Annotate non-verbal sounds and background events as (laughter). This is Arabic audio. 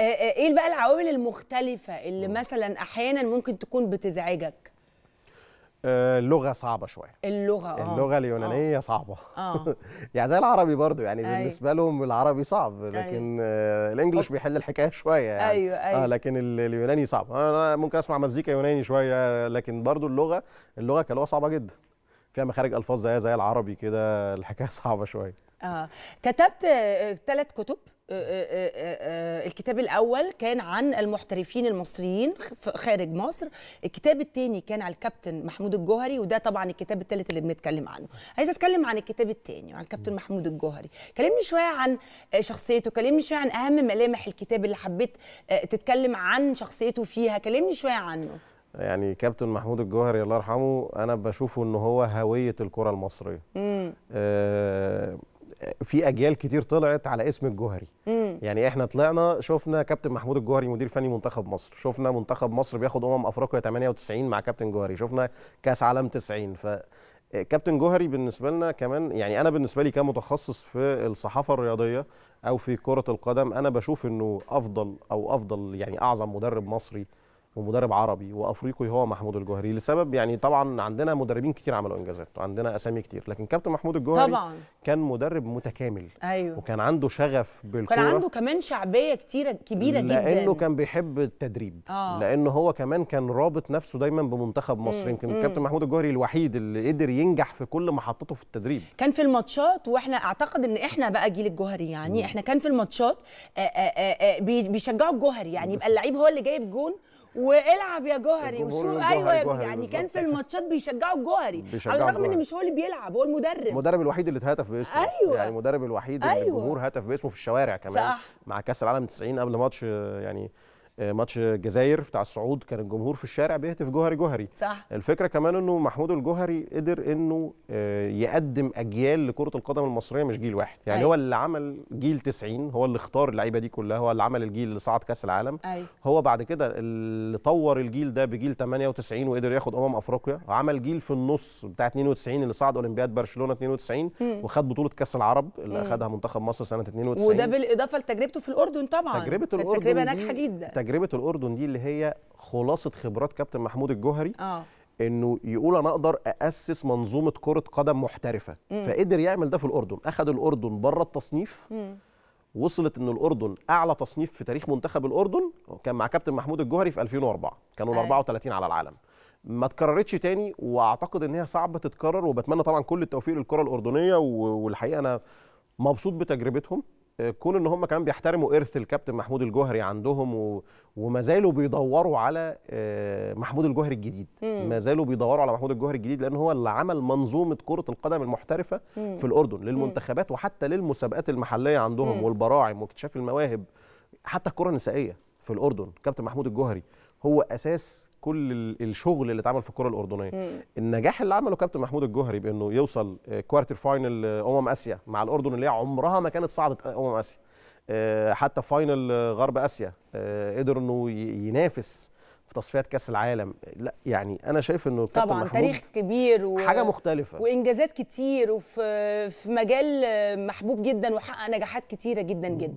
آه، آه، ايه بقى العوامل المختلفه اللي مثلا احيانا ممكن تكون بتزعجك آه، اللغه صعبه شويه اللغه اه اللغه اليونانيه آه. صعبه اه (laughs) يعني زي العربي برضو يعني أيوة. بالنسبه لهم العربي صعب أيوه. لكن أيوة. الانجليش بيحل الحكايه (laughs) شويه يعني ايوه ايوه آه لكن اليوناني صعب انا ممكن اسمع مزيكا يوناني شويه لكن برضو اللغه اللغه كلغه صعبه جدا فيها مخارج الفاظ زيها زي العربي كده الحكايه (laughs) صعبه شويه اه كتبت ثلاث آه، كتب آه، آه، الكتاب الاول كان عن المحترفين المصريين خارج مصر الكتاب الثاني كان على الكابتن محمود الجوهري وده طبعا الكتاب الثالث اللي بنتكلم عنه عايزه اتكلم عن الكتاب الثاني عن الكابتن محمود الجوهري كلمني شويه عن شخصيته كلمني شويه عن اهم ملامح الكتاب اللي حبيت تتكلم عن شخصيته فيها كلمني شويه عنه يعني كابتن محمود الجوهري الله يرحمه انا بشوفه ان هو هويه الكره المصريه آه في اجيال كتير طلعت على اسم الجوهري مم. يعني احنا طلعنا شفنا كابتن محمود الجوهري مدير فني منتخب مصر شفنا منتخب مصر بياخد امم افريقيا 98 مع كابتن جوهري شفنا كاس عالم 90 ف آه، كابتن جوهري بالنسبه لنا كمان يعني انا بالنسبه لي كمتخصص في الصحافه الرياضيه او في كره القدم انا بشوف انه افضل او افضل يعني اعظم مدرب مصري ومدرب عربي وافريقي هو محمود الجوهري لسبب يعني طبعا عندنا مدربين كتير عملوا انجازات وعندنا اسامي كتير لكن كابتن محمود الجوهري طبعا كان مدرب متكامل أيوه. وكان عنده شغف بالكوره كان عنده كمان شعبيه كتيره كبيره لأنه جدا لانه كان بيحب التدريب آه. لانه هو كمان كان رابط نفسه دايما بمنتخب مصر يمكن كابتن محمود الجوهري الوحيد اللي قدر ينجح في كل محطته في التدريب كان في الماتشات واحنا اعتقد ان احنا بقى جيل الجوهري يعني مم. احنا كان في الماتشات آه، آه، آه، بيشجعوا الجوهري يعني يبقى اللعيب هو اللي جايب جون والعب يا جوهري وشو ايوه يا جوهري يعني كان في الماتشات بيشجعوا الجوهري على الرغم ان مش هو اللي بيلعب هو المدرب المدرب الوحيد اللي اتهتف باسمه ايوه يعني المدرب الوحيد أيوة. اللي الجمهور هتف باسمه في الشوارع كمان صح. مع كاس العالم 90 قبل ماتش يعني آه، ماتش الجزائر بتاع الصعود كان الجمهور في الشارع بيهتف جوهري جوهري صح. الفكره كمان انه محمود الجوهري قدر انه آه، يقدم اجيال لكره القدم المصريه مش جيل واحد يعني أي. هو اللي عمل جيل 90 هو اللي اختار اللعيبه دي كلها هو اللي عمل الجيل اللي صعد كاس العالم أي. هو بعد كده اللي طور الجيل ده بجيل 98 وقدر ياخد امم افريقيا وعمل جيل في النص بتاع 92 اللي صعد اولمبياد برشلونه 92 م. وخد بطوله كاس العرب اللي خدها منتخب مصر سنه 92 وده بالاضافه لتجربته في الاردن طبعا تجربه الاردن تجربه ناجحه جدا تجربه الاردن دي اللي هي خلاصه خبرات كابتن محمود الجوهري اه انه يقول انا اقدر اسس منظومه كره قدم محترفه مم. فقدر يعمل ده في الاردن اخذ الاردن بره التصنيف مم. وصلت ان الاردن اعلى تصنيف في تاريخ منتخب الاردن كان مع كابتن محمود الجوهري في 2004 كانوا أيوه. ال 34 على العالم ما اتكررتش تاني واعتقد ان هي صعبه تتكرر وبتمنى طبعا كل التوفيق للكره الاردنيه والحقيقه انا مبسوط بتجربتهم كون ان هم كمان بيحترموا ارث الكابتن محمود الجوهري عندهم و... وما زالوا بيدوروا على آه، محمود الجوهري الجديد ما زالوا بيدوروا على محمود الجوهري الجديد لان هو اللي عمل منظومه كره القدم المحترفه في الاردن للمنتخبات وحتى للمسابقات المحليه عندهم والبراعم واكتشاف المواهب حتى الكره النسائيه في الاردن كابتن محمود الجوهري هو اساس كل الشغل اللي اتعمل في الكره الاردنيه مم. النجاح اللي عمله كابتن محمود الجوهري بانه يوصل كوارتر آه، فاينل آه، امم اسيا مع الاردن اللي هي عمرها ما كانت صعدت آه، امم اسيا حتى فاينل غرب اسيا قدر انه ينافس في تصفيات كاس العالم لا يعني انا شايف انه طبعا تاريخ كبير و... حاجه مختلفه وانجازات كتير وفي في مجال محبوب جدا وحقق نجاحات كتيره جدا جدا